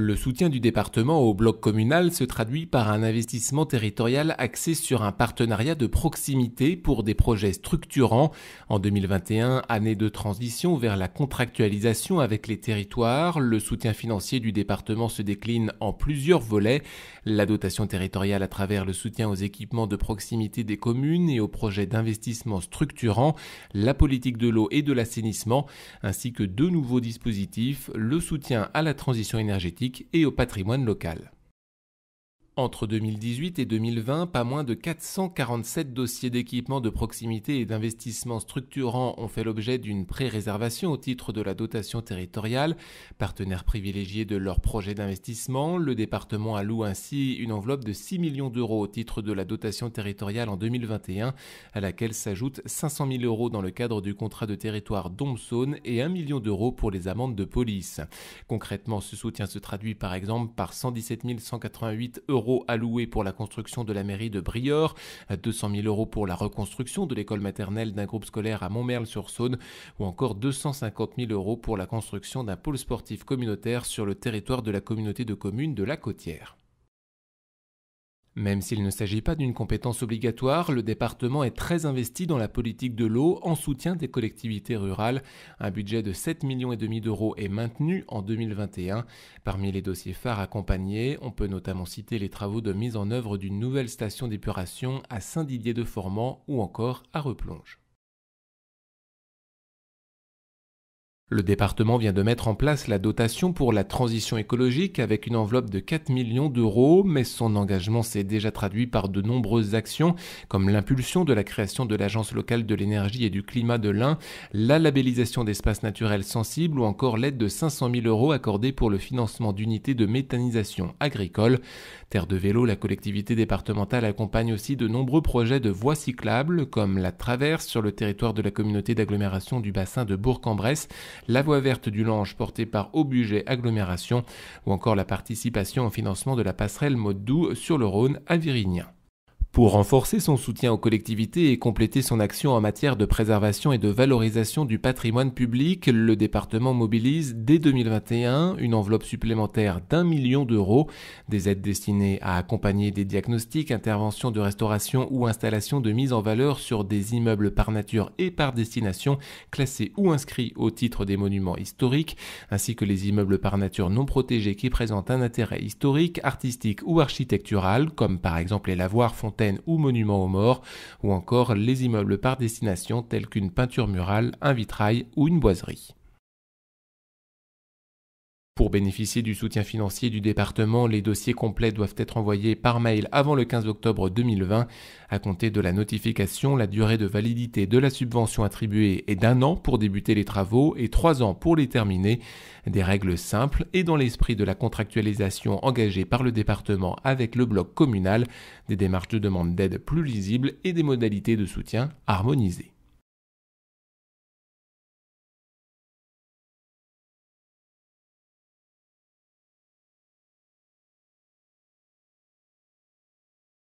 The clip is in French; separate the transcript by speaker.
Speaker 1: Le soutien du département au bloc communal se traduit par un investissement territorial axé sur un partenariat de proximité pour des projets structurants. En 2021, année de transition vers la contractualisation avec les territoires, le soutien financier du département se décline en plusieurs volets. La dotation territoriale à travers le soutien aux équipements de proximité des communes et aux projets d'investissement structurants, la politique de l'eau et de l'assainissement, ainsi que deux nouveaux dispositifs, le soutien à la transition énergétique et au patrimoine local. Entre 2018 et 2020, pas moins de 447 dossiers d'équipements de proximité et d'investissements structurants ont fait l'objet d'une pré-réservation au titre de la dotation territoriale. Partenaire privilégié de leur projet d'investissement, le département alloue ainsi une enveloppe de 6 millions d'euros au titre de la dotation territoriale en 2021, à laquelle s'ajoutent 500 000 euros dans le cadre du contrat de territoire dom et 1 million d'euros pour les amendes de police. Concrètement, ce soutien se traduit par exemple par 117 188 euros alloués pour la construction de la mairie de Brior, 200 000 euros pour la reconstruction de l'école maternelle d'un groupe scolaire à Montmerle-sur-Saône ou encore 250 000 euros pour la construction d'un pôle sportif communautaire sur le territoire de la communauté de communes de la Côtière. Même s'il ne s'agit pas d'une compétence obligatoire, le département est très investi dans la politique de l'eau en soutien des collectivités rurales. Un budget de 7,5 millions et demi d'euros est maintenu en 2021. Parmi les dossiers phares accompagnés, on peut notamment citer les travaux de mise en œuvre d'une nouvelle station d'épuration à Saint-Didier de Formans ou encore à Replonge. Le département vient de mettre en place la dotation pour la transition écologique avec une enveloppe de 4 millions d'euros, mais son engagement s'est déjà traduit par de nombreuses actions, comme l'impulsion de la création de l'Agence locale de l'énergie et du climat de l'Ain, la labellisation d'espaces naturels sensibles ou encore l'aide de 500 000 euros accordée pour le financement d'unités de méthanisation agricole. Terre de vélo, la collectivité départementale accompagne aussi de nombreux projets de voies cyclables, comme la traverse sur le territoire de la communauté d'agglomération du bassin de Bourg-en-Bresse, la voie verte du Lange portée par Aubuget Agglomération ou encore la participation au financement de la passerelle doux sur le Rhône à pour renforcer son soutien aux collectivités et compléter son action en matière de préservation et de valorisation du patrimoine public, le département mobilise dès 2021 une enveloppe supplémentaire d'un million d'euros, des aides destinées à accompagner des diagnostics, interventions de restauration ou installations de mise en valeur sur des immeubles par nature et par destination classés ou inscrits au titre des monuments historiques, ainsi que les immeubles par nature non protégés qui présentent un intérêt historique, artistique ou architectural, comme par exemple les lavoirs, fontaines, ou monuments aux morts, ou encore les immeubles par destination tels qu'une peinture murale, un vitrail ou une boiserie. Pour bénéficier du soutien financier du département, les dossiers complets doivent être envoyés par mail avant le 15 octobre 2020. À compter de la notification, la durée de validité de la subvention attribuée est d'un an pour débuter les travaux et trois ans pour les terminer. Des règles simples et dans l'esprit de la contractualisation engagée par le département avec le bloc communal, des démarches de demande d'aide plus lisibles et des modalités de soutien harmonisées.